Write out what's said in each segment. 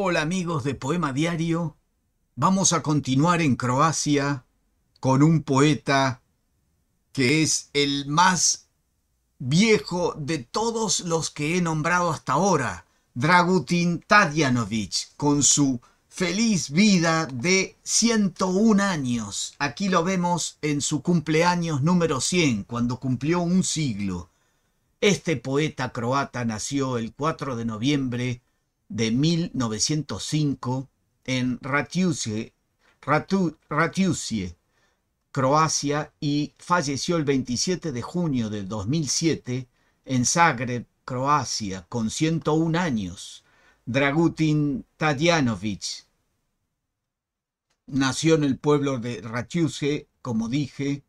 Hola amigos de Poema Diario. Vamos a continuar en Croacia con un poeta que es el más viejo de todos los que he nombrado hasta ahora, Dragutin Tadjanovic, con su feliz vida de 101 años. Aquí lo vemos en su cumpleaños número 100, cuando cumplió un siglo. Este poeta croata nació el 4 de noviembre de 1905 en Ratiusie, Croacia, y falleció el 27 de junio de 2007 en Zagreb, Croacia, con 101 años. Dragutin Tadjanovic nació en el pueblo de Ratiusie, como dije,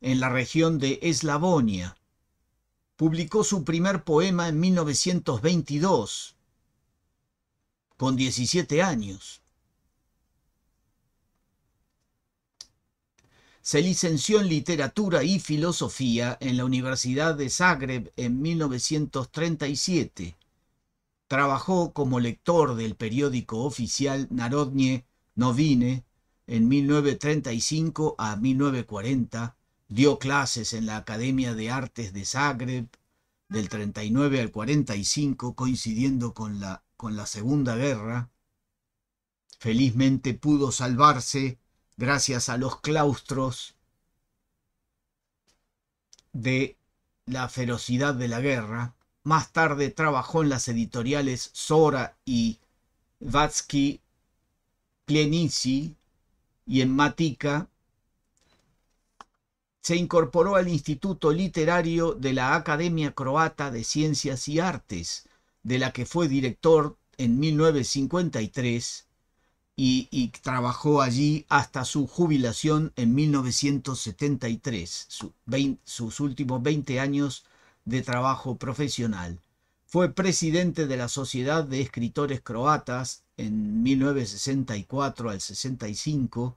en la región de Eslavonia. Publicó su primer poema en 1922, con 17 años. Se licenció en literatura y filosofía en la Universidad de Zagreb en 1937. Trabajó como lector del periódico oficial Narodnie Novine en 1935 a 1940. Dio clases en la Academia de Artes de Zagreb del 39 al 45, coincidiendo con la con la Segunda Guerra. Felizmente pudo salvarse gracias a los claustros de la ferocidad de la guerra. Más tarde trabajó en las editoriales Sora y Vatsky Plenici y en Matica. Se incorporó al Instituto Literario de la Academia Croata de Ciencias y Artes, de la que fue director en 1953 y, trabajó allí hasta su jubilación en 1973, sus últimos 20 años de trabajo profesional. Fue presidente de la Sociedad de Escritores Croatas en 1964 al 65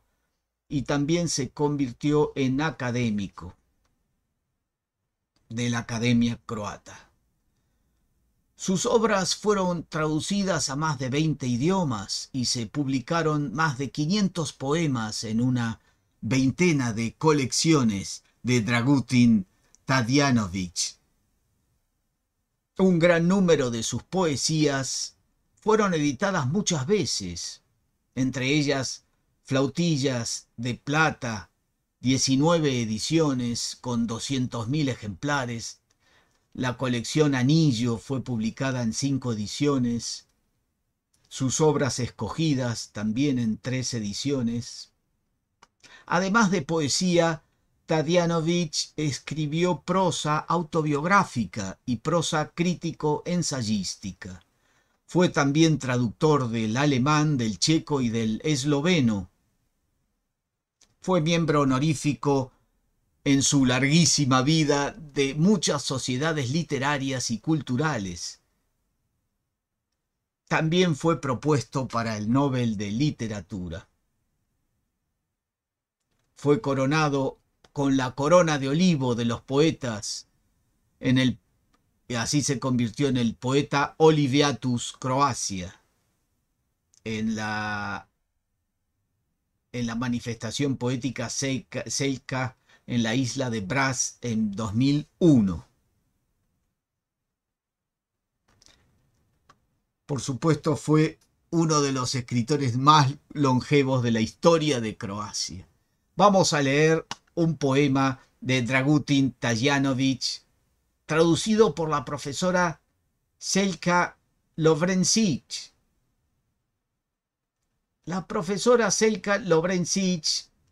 y también se convirtió en académico de la Academia Croata. Sus obras fueron traducidas a más de 20 idiomas y se publicaron más de 500 poemas en una veintena de colecciones de Dragutin Tadianovich. Un gran número de sus poesías fueron editadas muchas veces, entre ellas Flautillas de Plata, 19 ediciones con 200.000 ejemplares, la colección Anillo fue publicada en cinco ediciones, sus obras escogidas también en tres ediciones. Además de poesía, Tadianovich escribió prosa autobiográfica y prosa crítico-ensayística. Fue también traductor del alemán, del checo y del esloveno. Fue miembro honorífico en su larguísima vida de muchas sociedades literarias y culturales. También fue propuesto para el Nobel de Literatura. Fue coronado con la corona de olivo de los poetas en el así se convirtió en el poeta Oliviatus Croacia en la en la manifestación poética Selka en la isla de Bras en 2001. Por supuesto fue uno de los escritores más longevos de la historia de Croacia. Vamos a leer un poema de Dragutin Tajanovic, traducido por la profesora Selka Lovrencic. La profesora Selka Lovrencic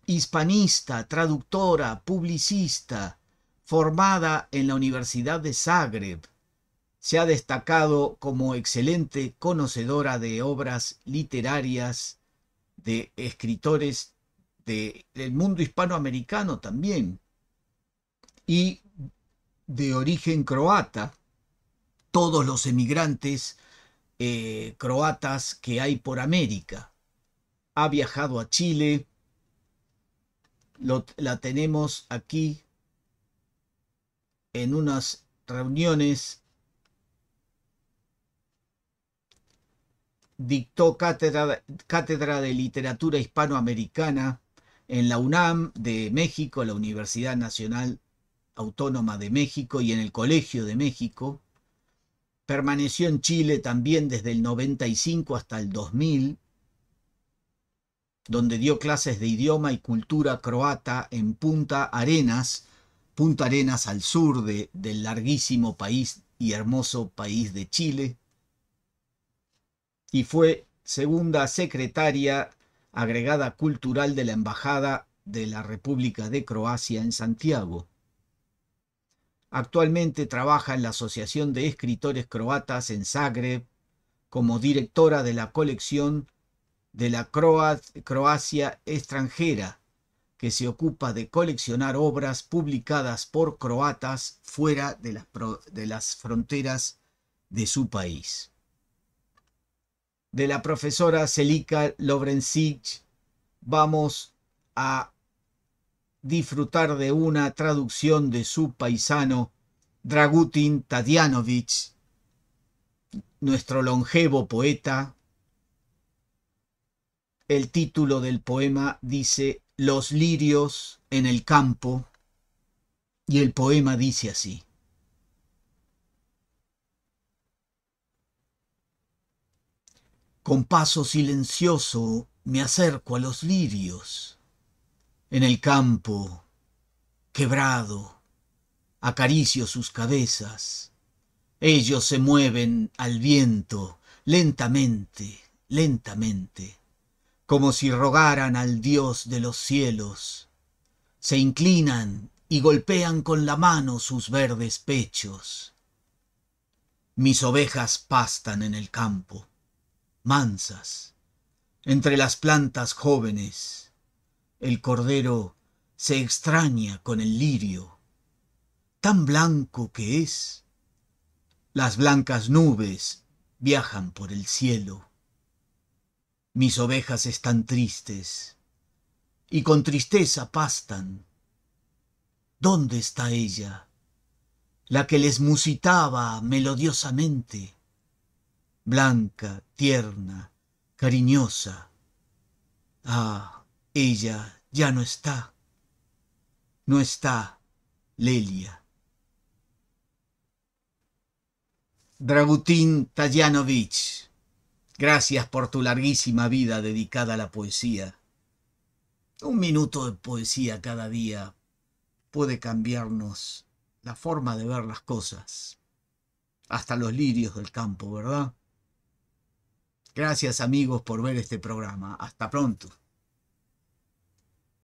hispanista, traductora, publicista, formada en la Universidad de Zagreb. Se ha destacado como excelente conocedora de obras literarias de escritores del mundo hispanoamericano también y de origen croata. Todos los emigrantes eh, croatas que hay por América. Ha viajado a Chile, la tenemos aquí en unas reuniones. Dictó cátedra, cátedra de literatura hispanoamericana en la UNAM de México, la Universidad Nacional Autónoma de México y en el Colegio de México. Permaneció en Chile también desde el 95 hasta el 2000 donde dio clases de idioma y cultura croata en Punta Arenas, Punta Arenas al sur de, del larguísimo país y hermoso país de Chile, y fue segunda secretaria agregada cultural de la Embajada de la República de Croacia en Santiago. Actualmente trabaja en la Asociación de Escritores Croatas en Zagreb como directora de la colección de la Croacia extranjera, que se ocupa de coleccionar obras publicadas por croatas fuera de las, de las fronteras de su país. De la profesora Selika Lovrencic vamos a disfrutar de una traducción de su paisano Dragutin Tadjanovic, nuestro longevo poeta el título del poema dice Los lirios en el campo y el poema dice así. Con paso silencioso me acerco a los lirios. En el campo, quebrado, acaricio sus cabezas. Ellos se mueven al viento, lentamente, lentamente como si rogaran al Dios de los cielos. Se inclinan y golpean con la mano sus verdes pechos. Mis ovejas pastan en el campo, mansas, entre las plantas jóvenes. El cordero se extraña con el lirio, tan blanco que es. Las blancas nubes viajan por el cielo. Mis ovejas están tristes y con tristeza pastan. ¿Dónde está ella? La que les musitaba melodiosamente, blanca, tierna, cariñosa. Ah, ella ya no está. No está Lelia. Dragutin Tayanovich Gracias por tu larguísima vida dedicada a la poesía. Un minuto de poesía cada día puede cambiarnos la forma de ver las cosas. Hasta los lirios del campo, ¿verdad? Gracias amigos por ver este programa. Hasta pronto.